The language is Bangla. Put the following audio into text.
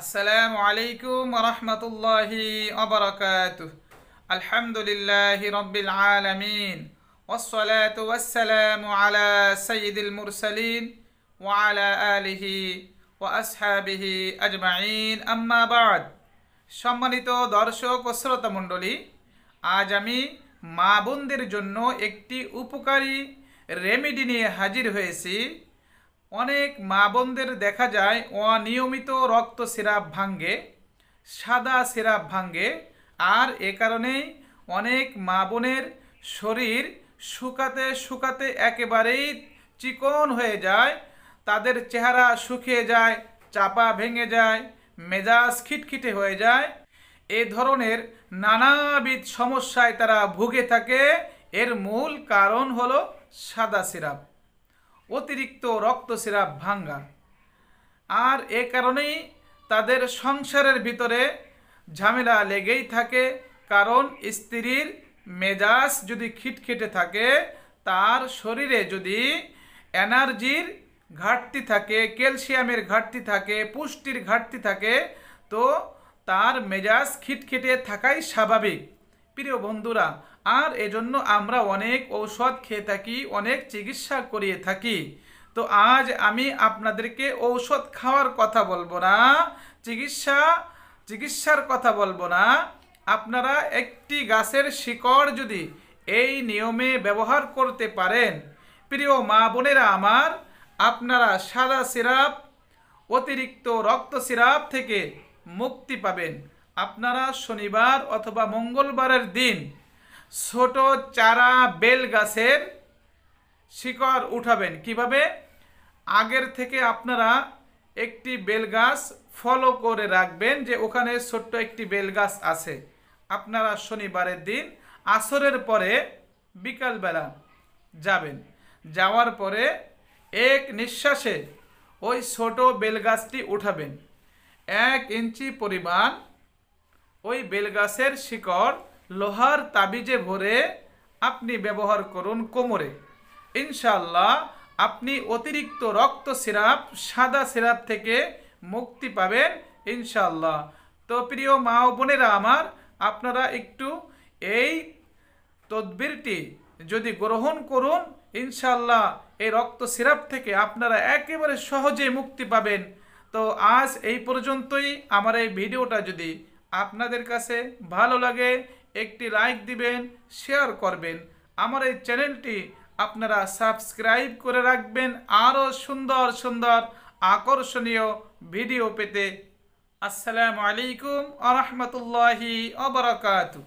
আসসালামু আলাইকুম রহমতুল্লাহি অবরকাত আলহামদুলিল্লাহ রব্বিল আলমিন ওসলাত ওয়াসালাম আলা সঈদুল মুরসালিন ওয়ালা আলিহি ও আসহাবিহি আজমাইন আম্মাবাদ সম্মানিত দর্শক ও শ্রোতা মণ্ডলী আজ আমি মা বোনদের জন্য একটি উপকারী রেমেডি নিয়ে হাজির হয়েছি অনেক মা বোনদের দেখা যায় অনিয়মিত রক্ত সিরাপ ভাঙ্গে সাদা সিরাপ ভাঙ্গে আর এ কারণেই অনেক মা বোনের শরীর শুকাতে শুকাতে একেবারেই চিকন হয়ে যায় তাদের চেহারা শুকিয়ে যায় চাপা ভেঙে যায় মেজাজ খিটখিটে হয়ে যায় এ ধরনের নানাবিধ সমস্যায় তারা ভুগে থাকে এর মূল কারণ হলো সাদা সিরাপ অতিরিক্ত সিরাপ ভাঙ্গা আর এ কারণেই তাদের সংসারের ভিতরে ঝামেলা লেগেই থাকে কারণ স্ত্রীর মেজাজ যদি খিটখিটে থাকে তার শরীরে যদি এনার্জির ঘাটতি থাকে ক্যালসিয়ামের ঘাটতি থাকে পুষ্টির ঘাটতি থাকে তো তার মেজাজ খিটখিটে থাকাই স্বাভাবিক প্রিয় বন্ধুরা আর এজন্য আমরা অনেক ঔষধ খেয়ে থাকি অনেক চিকিৎসা করিয়ে থাকি তো আজ আমি আপনাদেরকে ঔষধ খাওয়ার কথা বলবো না চিকিৎসা চিকিৎসার কথা বলবো না আপনারা একটি গাছের শিকড় যদি এই নিয়মে ব্যবহার করতে পারেন প্রিয় মা বোনেরা আমার আপনারা সাদা সিরাপ অতিরিক্ত রক্ত সিরাপ থেকে মুক্তি পাবেন আপনারা শনিবার অথবা মঙ্গলবারের দিন ছোট চারা বেল গাছের শিকড় উঠাবেন কিভাবে আগের থেকে আপনারা একটি বেল গাছ ফলো করে রাখবেন যে ওখানে ছোট্ট একটি বেল গাছ আছে আপনারা শনিবারের দিন আসরের পরে বিকালবেলা যাবেন যাওয়ার পরে এক নিঃশ্বাসে ওই ছোট গাছটি উঠাবেন এক ইঞ্চি পরিমাণ ওই বেলগাছের শিকড় লোহার তাবিজে ভরে আপনি ব্যবহার করুন কোমরে ইনশাল্লাহ আপনি অতিরিক্ত রক্ত সিরাপ সাদা সিরাপ থেকে মুক্তি পাবেন ইনশাল্লাহ তো প্রিয় মা ও বোনেরা আমার আপনারা একটু এই তদবিরটি যদি গ্রহণ করুন ইনশাল্লাহ এই রক্ত সিরাপ থেকে আপনারা একেবারে সহজে মুক্তি পাবেন তো আজ এই পর্যন্তই আমার এই ভিডিওটা যদি আপনাদের কাছে ভালো লাগে একটি লাইক দিবেন শেয়ার করবেন আমার এই চ্যানেলটি আপনারা সাবস্ক্রাইব করে রাখবেন আরও সুন্দর সুন্দর আকর্ষণীয় ভিডিও পেতে আসসালামু আলাইকুম আ রহমতুল্লাহি অবরাকাতু